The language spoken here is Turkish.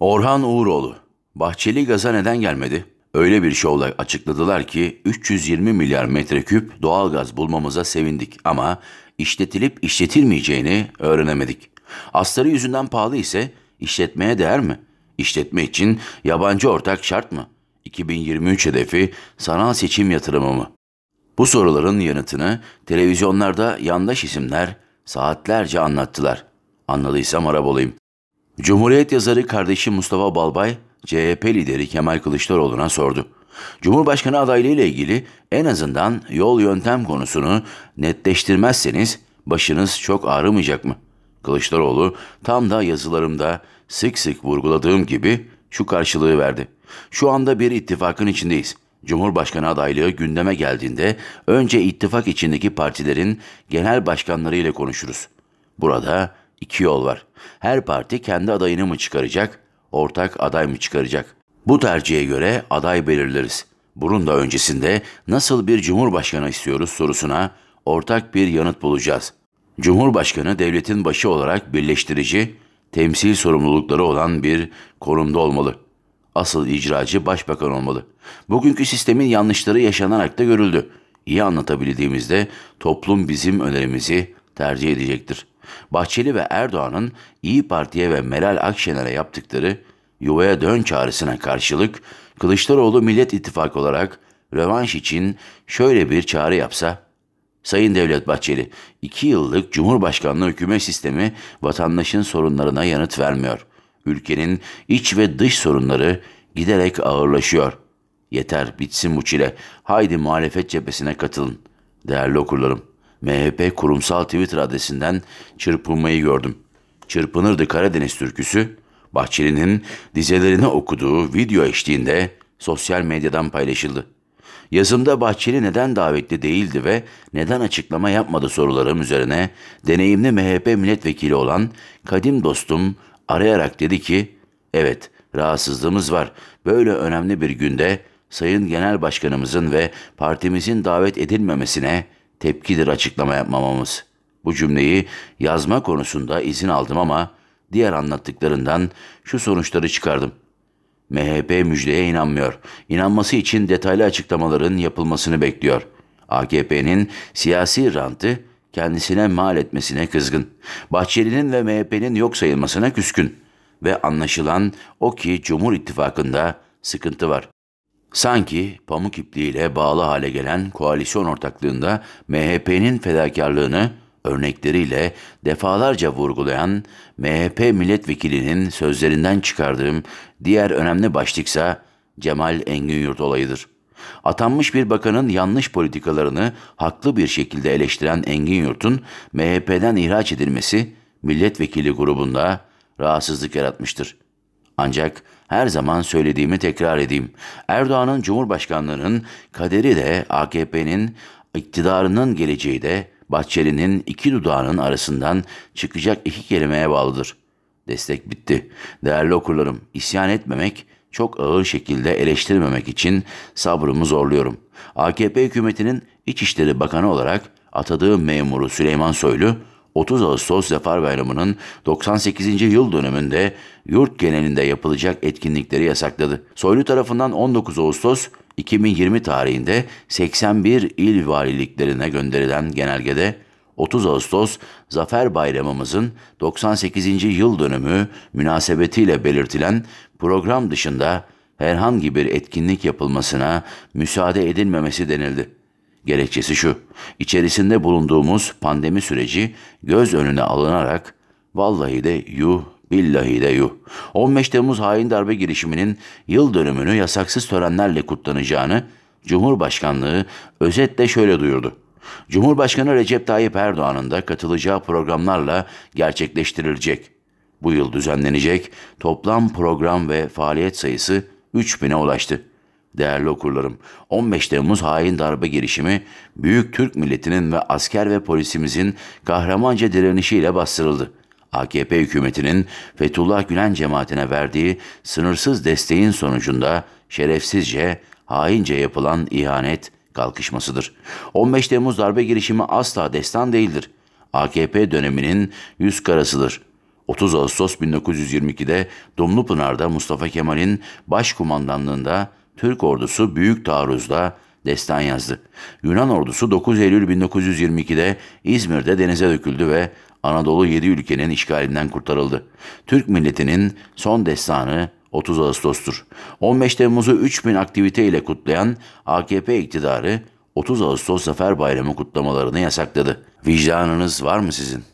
Orhan Uğuroğlu, Bahçeli gaza neden gelmedi? Öyle bir şovla açıkladılar ki 320 milyar metreküp doğalgaz bulmamıza sevindik ama işletilip işletilmeyeceğini öğrenemedik. Astarı yüzünden pahalı ise işletmeye değer mi? İşletme için yabancı ortak şart mı? 2023 hedefi sanal seçim yatırımı mı? Bu soruların yanıtını televizyonlarda yandaş isimler saatlerce anlattılar. Anladıysam arab olayım. Cumhuriyet yazarı kardeşi Mustafa Balbay, CHP lideri Kemal Kılıçdaroğlu'na sordu. Cumhurbaşkanı adaylığı ile ilgili en azından yol yöntem konusunu netleştirmezseniz başınız çok ağrımayacak mı? Kılıçdaroğlu tam da yazılarımda sık sık vurguladığım gibi şu karşılığı verdi. Şu anda bir ittifakın içindeyiz. Cumhurbaşkanı adaylığı gündeme geldiğinde önce ittifak içindeki partilerin genel başkanları ile konuşuruz. Burada iki yol var. Her parti kendi adayını mı çıkaracak, ortak aday mı çıkaracak? Bu tercihe göre aday belirleriz. Bunun da öncesinde nasıl bir cumhurbaşkanı istiyoruz sorusuna ortak bir yanıt bulacağız. Cumhurbaşkanı devletin başı olarak birleştirici, temsil sorumlulukları olan bir konumda olmalı. Asıl icracı başbakan olmalı. Bugünkü sistemin yanlışları yaşanarak da görüldü. İyi anlatabildiğimizde toplum bizim önerimizi tercih edecektir. Bahçeli ve Erdoğan'ın İyi Parti'ye ve Meral Akşener'e yaptıkları yuvaya dön çağrısına karşılık Kılıçdaroğlu Millet İttifakı olarak rövanş için şöyle bir çağrı yapsa, Sayın Devlet Bahçeli, iki yıllık Cumhurbaşkanlığı hükümet sistemi vatandaşın sorunlarına yanıt vermiyor. Ülkenin iç ve dış sorunları giderek ağırlaşıyor. Yeter bitsin bu çile, haydi muhalefet cephesine katılın. Değerli okurlarım, MHP kurumsal Twitter adresinden çırpınmayı gördüm. Çırpınırdı Karadeniz türküsü, Bahçeli'nin dizelerini okuduğu video eşliğinde sosyal medyadan paylaşıldı. Yazımda Bahçeli neden davetli değildi ve neden açıklama yapmadı sorularım üzerine deneyimli MHP milletvekili olan kadim dostum arayarak dedi ki, evet rahatsızlığımız var. Böyle önemli bir günde Sayın Genel Başkanımızın ve partimizin davet edilmemesine tepkidir açıklama yapmamamız. Bu cümleyi yazma konusunda izin aldım ama diğer anlattıklarından şu sonuçları çıkardım. MHP müjdeye inanmıyor. İnanması için detaylı açıklamaların yapılmasını bekliyor. AKP'nin siyasi rantı kendisine mal etmesine kızgın. Bahçeli'nin ve MHP'nin yok sayılmasına küskün. Ve anlaşılan o ki Cumhur İttifakı'nda sıkıntı var. Sanki pamuk ipliğiyle bağlı hale gelen koalisyon ortaklığında MHP'nin fedakarlığını örnekleriyle defalarca vurgulayan MHP milletvekilinin sözlerinden çıkardığım diğer önemli başlıksa Cemal Engin olayıdır. Atanmış bir bakanın yanlış politikalarını haklı bir şekilde eleştiren Engin Yurt'un MHP'den ihraç edilmesi milletvekili grubunda rahatsızlık yaratmıştır. Ancak her zaman söylediğimi tekrar edeyim. Erdoğan'ın Cumhurbaşkanlığının kaderi de AKP'nin iktidarının geleceği de Bahçeli'nin iki dudağının arasından çıkacak iki kelimeye bağlıdır. Destek bitti. Değerli okurlarım, isyan etmemek, çok ağır şekilde eleştirmemek için sabrımı zorluyorum. AKP hükümetinin İçişleri Bakanı olarak atadığı memuru Süleyman Soylu, 30 Ağustos Zafer Bayramı'nın 98. yıl dönümünde yurt genelinde yapılacak etkinlikleri yasakladı. Soylu tarafından 19 Ağustos 2020 tarihinde 81 il valiliklerine gönderilen genelgede 30 Ağustos Zafer Bayramımızın 98. yıl dönümü münasebetiyle belirtilen program dışında herhangi bir etkinlik yapılmasına müsaade edilmemesi denildi. Gerekçesi şu, içerisinde bulunduğumuz pandemi süreci göz önüne alınarak vallahi de yuh, billahi de yuh. 15 Temmuz hain darbe girişiminin yıl dönümünü yasaksız törenlerle kutlanacağını Cumhurbaşkanlığı özetle şöyle duyurdu. Cumhurbaşkanı Recep Tayyip Erdoğan'ın da katılacağı programlarla gerçekleştirilecek. Bu yıl düzenlenecek toplam program ve faaliyet sayısı 3000'e ulaştı. Değerli okurlarım, 15 Temmuz hain darbe girişimi büyük Türk milletinin ve asker ve polisimizin kahramanca direnişiyle bastırıldı. AKP hükümetinin Fethullah Gülen cemaatine verdiği sınırsız desteğin sonucunda şerefsizce, haince yapılan ihanet kalkışmasıdır. 15 Temmuz darbe girişimi asla destan değildir. AKP döneminin yüz karasıdır. 30 Ağustos 1922'de Dumlupınar'da Mustafa Kemal'in başkumandanlığında Türk ordusu büyük taarruzla destan yazdı. Yunan ordusu 9 Eylül 1922'de İzmir'de denize döküldü ve Anadolu 7 ülkenin işgalinden kurtarıldı. Türk milletinin son destanı 30 Ağustos'tur. 15 Temmuz'u 3000 aktivite ile kutlayan AKP iktidarı 30 Ağustos Zafer Bayramı kutlamalarını yasakladı. Vicdanınız var mı sizin?